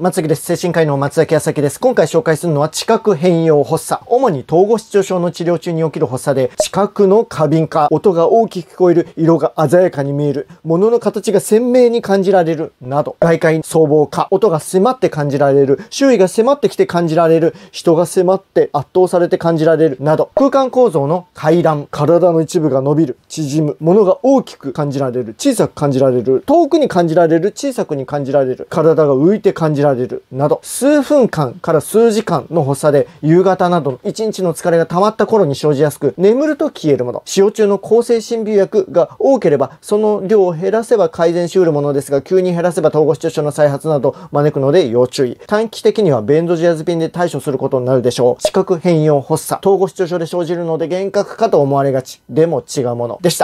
松崎です。精神科医の松崎康明です。今回紹介するのは、知覚変容発作。主に統合失調症の治療中に起きる発作で、知覚の過敏化、音が大きく聞こえる、色が鮮やかに見える、物の形が鮮明に感じられる、など、外界僧帽化、音が迫って感じられる、周囲が迫ってきて感じられる、人が迫って圧倒されて感じられる、など、空間構造の階段、体の一部が伸びる、縮む、物が大きく感じられる、小さく感じられる、遠くに感じられる、小さくに感じられる、体が浮いて感じられる、じられるなど、数分間から数時間の発作で、夕方などの一日の疲れが溜まった頃に生じやすく、眠ると消えるもの。使用中の抗精神病薬が多ければ、その量を減らせば改善しうるものですが、急に減らせば統合失調症の再発など招くので要注意。短期的にはベンドジアズピンで対処することになるでしょう。視覚変容発作、統合失調症で生じるので幻覚かと思われがち。でも違うものでした。